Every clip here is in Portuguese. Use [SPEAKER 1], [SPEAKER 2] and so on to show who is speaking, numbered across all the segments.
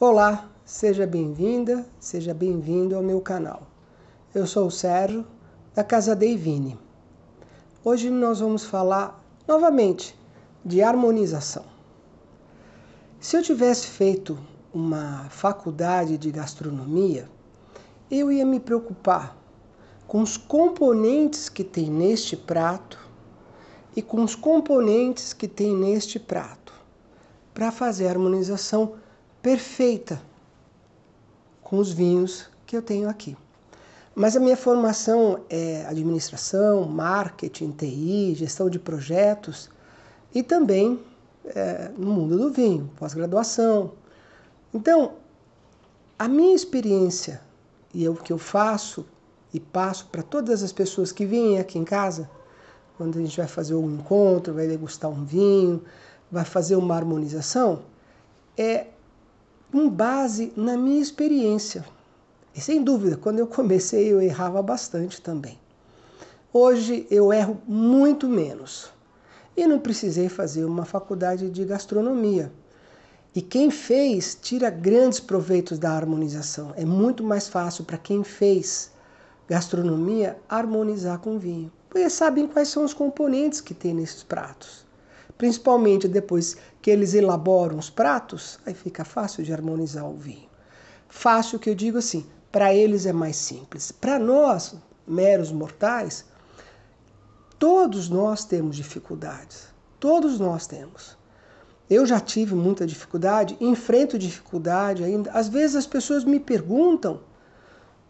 [SPEAKER 1] Olá, seja bem-vinda, seja bem-vindo ao meu canal. Eu sou o Sérgio, da Casa Deivine. Hoje nós vamos falar novamente de harmonização. Se eu tivesse feito uma faculdade de gastronomia, eu ia me preocupar com os componentes que tem neste prato e com os componentes que tem neste prato para fazer a harmonização perfeita com os vinhos que eu tenho aqui. Mas a minha formação é administração, marketing, TI, gestão de projetos e também é, no mundo do vinho, pós-graduação. Então, a minha experiência e é o que eu faço e passo para todas as pessoas que vêm aqui em casa, quando a gente vai fazer um encontro, vai degustar um vinho, vai fazer uma harmonização, é com base na minha experiência. E sem dúvida, quando eu comecei eu errava bastante também. Hoje eu erro muito menos. E não precisei fazer uma faculdade de gastronomia. E quem fez tira grandes proveitos da harmonização. É muito mais fácil para quem fez gastronomia harmonizar com vinho, porque sabem quais são os componentes que tem nesses pratos principalmente depois que eles elaboram os pratos, aí fica fácil de harmonizar o vinho. Fácil que eu digo assim, para eles é mais simples. Para nós, meros mortais, todos nós temos dificuldades. Todos nós temos. Eu já tive muita dificuldade, enfrento dificuldade ainda. Às vezes as pessoas me perguntam,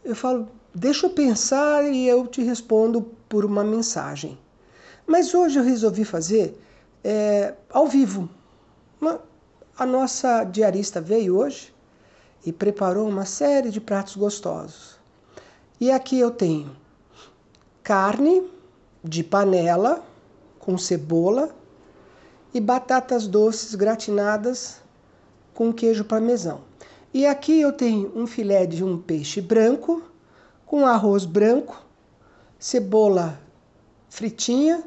[SPEAKER 1] eu falo, deixa eu pensar e eu te respondo por uma mensagem. Mas hoje eu resolvi fazer é, ao vivo. Uma, a nossa diarista veio hoje e preparou uma série de pratos gostosos. E aqui eu tenho carne de panela com cebola e batatas doces gratinadas com queijo parmesão. E aqui eu tenho um filé de um peixe branco com arroz branco, cebola fritinha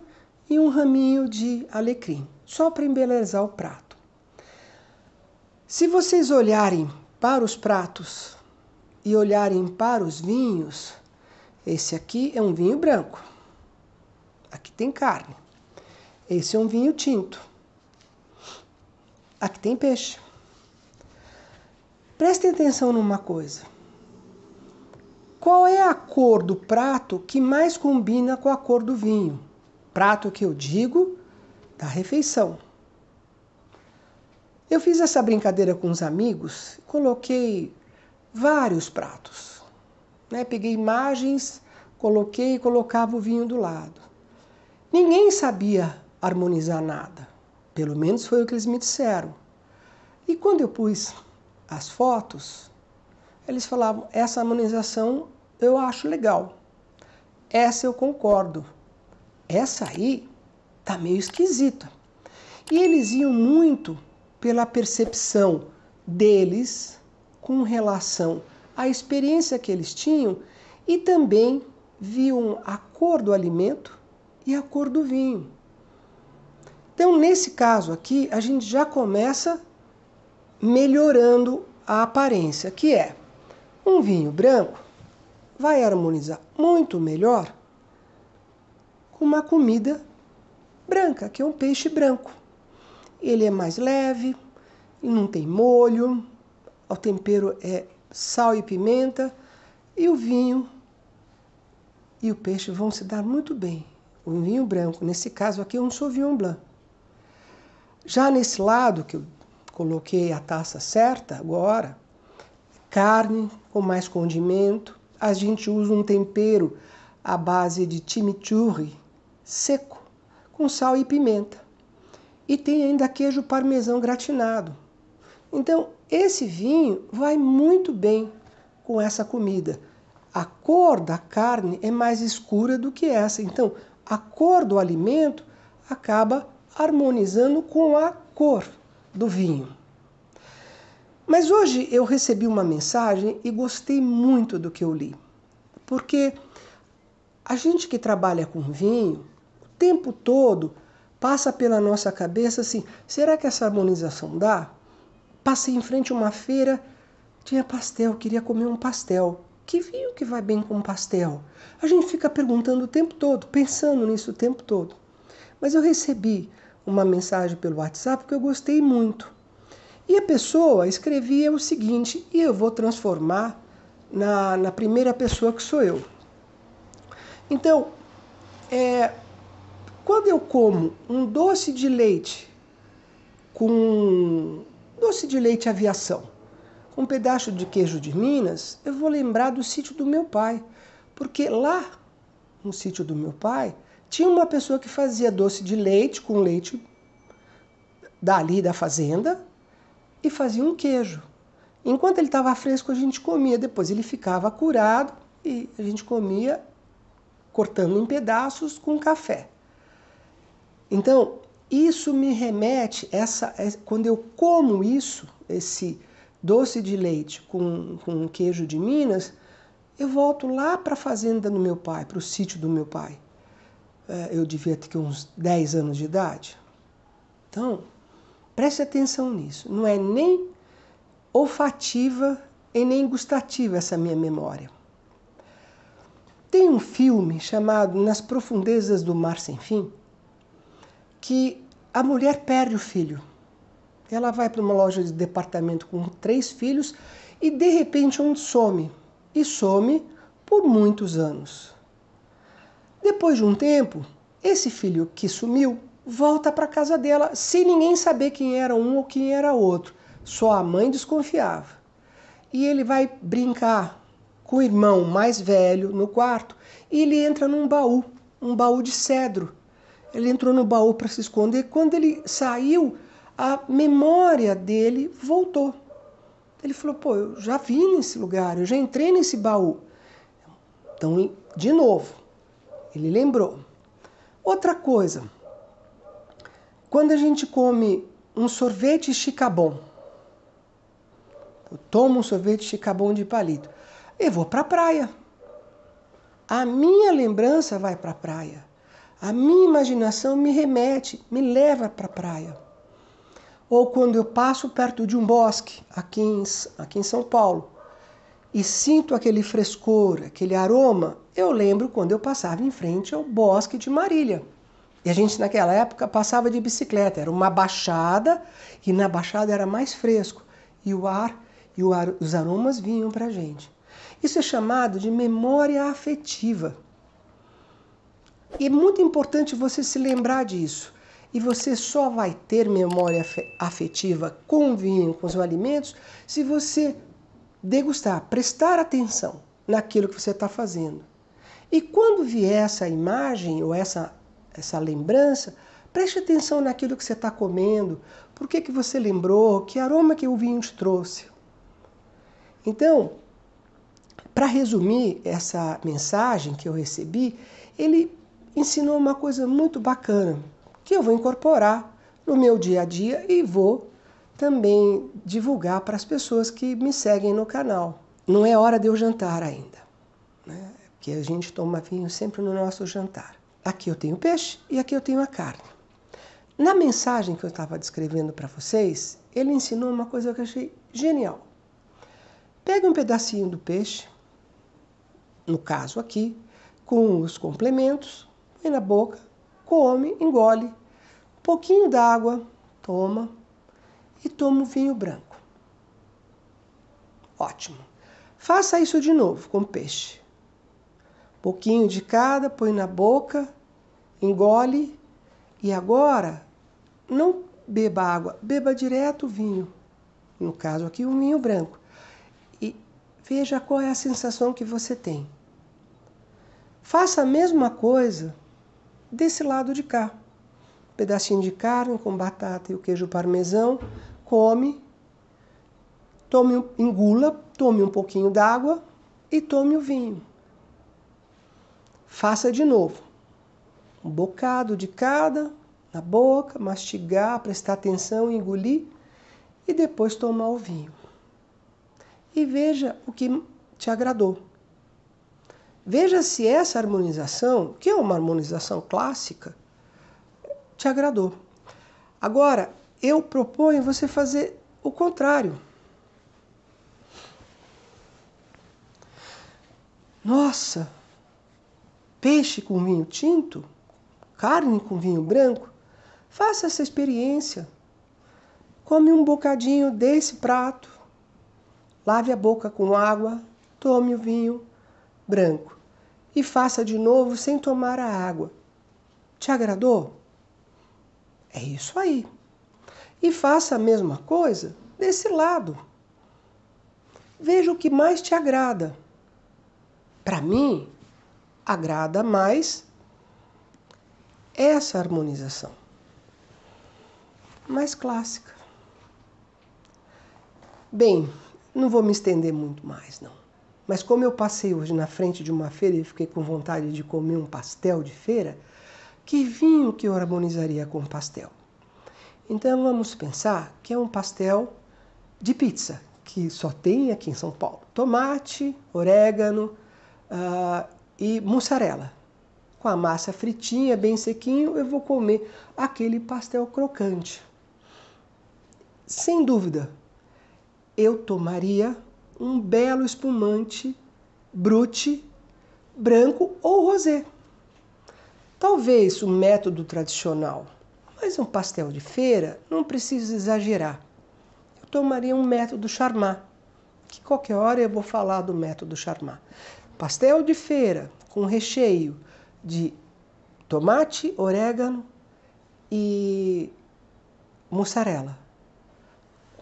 [SPEAKER 1] e um raminho de alecrim, só para embelezar o prato. Se vocês olharem para os pratos e olharem para os vinhos, esse aqui é um vinho branco. Aqui tem carne. Esse é um vinho tinto. Aqui tem peixe. Prestem atenção numa coisa. Qual é a cor do prato que mais combina com a cor do vinho? prato que eu digo da refeição. Eu fiz essa brincadeira com os amigos, coloquei vários pratos. Né? Peguei imagens, coloquei e colocava o vinho do lado. Ninguém sabia harmonizar nada, pelo menos foi o que eles me disseram. E quando eu pus as fotos, eles falavam: essa harmonização eu acho legal, essa eu concordo essa aí tá meio esquisita. E eles iam muito pela percepção deles com relação à experiência que eles tinham e também viam a cor do alimento e a cor do vinho. Então, nesse caso aqui, a gente já começa melhorando a aparência, que é um vinho branco vai harmonizar muito melhor uma comida branca, que é um peixe branco. Ele é mais leve, não tem molho, o tempero é sal e pimenta, e o vinho e o peixe vão se dar muito bem. O vinho branco, nesse caso aqui é um Sauvignon Blanc. Já nesse lado, que eu coloquei a taça certa agora, carne com mais condimento. A gente usa um tempero à base de chimichurri, seco, com sal e pimenta. E tem ainda queijo parmesão gratinado. Então, esse vinho vai muito bem com essa comida. A cor da carne é mais escura do que essa. Então, a cor do alimento acaba harmonizando com a cor do vinho. Mas hoje eu recebi uma mensagem e gostei muito do que eu li, porque a gente que trabalha com vinho tempo todo passa pela nossa cabeça assim: será que essa harmonização dá? Passei em frente a uma feira, tinha pastel, queria comer um pastel. Que vinho que vai bem com pastel? A gente fica perguntando o tempo todo, pensando nisso o tempo todo. Mas eu recebi uma mensagem pelo WhatsApp que eu gostei muito. E a pessoa escrevia o seguinte, e eu vou transformar na, na primeira pessoa que sou eu. Então, é, quando eu como um doce de leite com doce de leite aviação, com um pedaço de queijo de Minas, eu vou lembrar do sítio do meu pai, porque lá no sítio do meu pai tinha uma pessoa que fazia doce de leite com leite dali da fazenda e fazia um queijo. Enquanto ele estava fresco, a gente comia, depois ele ficava curado e a gente comia cortando em pedaços com café. Então, isso me remete, essa, é, quando eu como isso, esse doce de leite com, com queijo de Minas, eu volto lá para a fazenda do meu pai, para o sítio do meu pai. É, eu devia ter uns 10 anos de idade. Então, preste atenção nisso. Não é nem olfativa e nem gustativa essa minha memória. Tem um filme chamado Nas Profundezas do Mar Sem Fim, que a mulher perde o filho. Ela vai para uma loja de departamento com três filhos e de repente um some. E some por muitos anos. Depois de um tempo, esse filho que sumiu volta para casa dela sem ninguém saber quem era um ou quem era outro. Só a mãe desconfiava. E ele vai brincar com o irmão mais velho no quarto e ele entra num baú, um baú de cedro ele entrou no baú para se esconder. Quando ele saiu, a memória dele voltou. Ele falou: pô, eu já vim nesse lugar, eu já entrei nesse baú. Então, de novo, ele lembrou. Outra coisa, quando a gente come um sorvete chicabon, eu tomo um sorvete chicabon de palito, eu vou para a praia. A minha lembrança vai para a praia. A minha imaginação me remete, me leva para a praia. Ou quando eu passo perto de um bosque, aqui em, aqui em São Paulo, e sinto aquele frescor, aquele aroma, eu lembro quando eu passava em frente ao bosque de Marília. E a gente naquela época passava de bicicleta, era uma baixada e na baixada era mais fresco e o ar e o ar, os aromas vinham para a gente. Isso é chamado de memória afetiva. E é muito importante você se lembrar disso. E você só vai ter memória afetiva com vinho, com os alimentos, se você degustar, prestar atenção naquilo que você está fazendo. E quando vier essa imagem ou essa, essa lembrança, preste atenção naquilo que você está comendo, por que, que você lembrou, que aroma que o vinho te trouxe. Então, para resumir essa mensagem que eu recebi, ele ensinou uma coisa muito bacana que eu vou incorporar no meu dia a dia e vou também divulgar para as pessoas que me seguem no canal. Não é hora de eu jantar ainda, né? porque a gente toma vinho sempre no nosso jantar. Aqui eu tenho peixe e aqui eu tenho a carne. Na mensagem que eu estava descrevendo para vocês, ele ensinou uma coisa que eu achei genial. Pegue um pedacinho do peixe, no caso aqui, com os complementos, põe na boca, come, engole. Um pouquinho d'água, toma e toma o vinho branco. Ótimo. Faça isso de novo com peixe. Um pouquinho de cada, põe na boca, engole e agora não beba água, beba direto o vinho. No caso aqui, o vinho branco. E veja qual é a sensação que você tem. Faça a mesma coisa desse lado de cá. pedacinho de carne com batata e o queijo parmesão, come, tome, engula, tome um pouquinho d'água e tome o vinho. Faça de novo. Um bocado de cada na boca, mastigar, prestar atenção, engolir e depois tomar o vinho. E veja o que te agradou. Veja se essa harmonização, que é uma harmonização clássica, te agradou. Agora, eu proponho você fazer o contrário. Nossa, peixe com vinho tinto, carne com vinho branco, faça essa experiência. Come um bocadinho desse prato, lave a boca com água, tome o vinho, branco e faça de novo sem tomar a água. Te agradou? É isso aí. E faça a mesma coisa desse lado. Veja o que mais te agrada. Para mim, agrada mais essa harmonização mais clássica. Bem, não vou me estender muito mais, não. Mas como eu passei hoje na frente de uma feira e fiquei com vontade de comer um pastel de feira, que vinho que eu harmonizaria com pastel? Então vamos pensar que é um pastel de pizza, que só tem aqui em São Paulo. Tomate, orégano uh, e mussarela. Com a massa fritinha, bem sequinho, eu vou comer aquele pastel crocante. Sem dúvida, eu tomaria um belo espumante brute, branco ou rosé. Talvez o método tradicional, mas um pastel de feira não precisa exagerar. Eu tomaria um método charmat, que qualquer hora eu vou falar do método charmat. Pastel de feira com recheio de tomate, orégano e mussarela.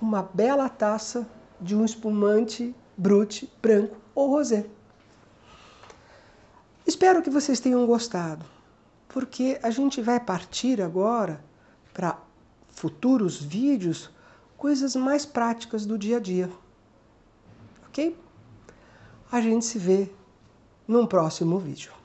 [SPEAKER 1] Uma bela taça de um espumante brute, branco ou rosé. Espero que vocês tenham gostado, porque a gente vai partir agora para futuros vídeos, coisas mais práticas do dia a dia. Ok? A gente se vê num próximo vídeo.